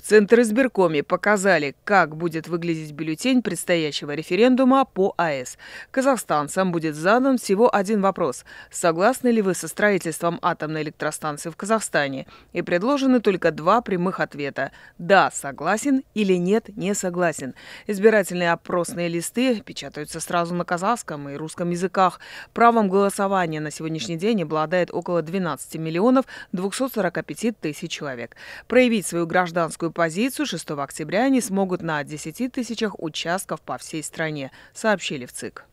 В Центр избиркоме показали, как будет выглядеть бюллетень предстоящего референдума по АЭС. Казахстанцам будет задан всего один вопрос. Согласны ли вы со строительством атомной электростанции в Казахстане? И предложены только два прямых ответа. Да, согласен или нет, не согласен. Избирательные опросные листы печатаются сразу на казахском и русском языках. Правом голосования на сегодняшний день обладает около 12 миллионов 245 тысяч человек. Проявить свою гражданскую свою позицию 6 октября они смогут на 10 тысячах участков по всей стране, сообщили в ЦИК.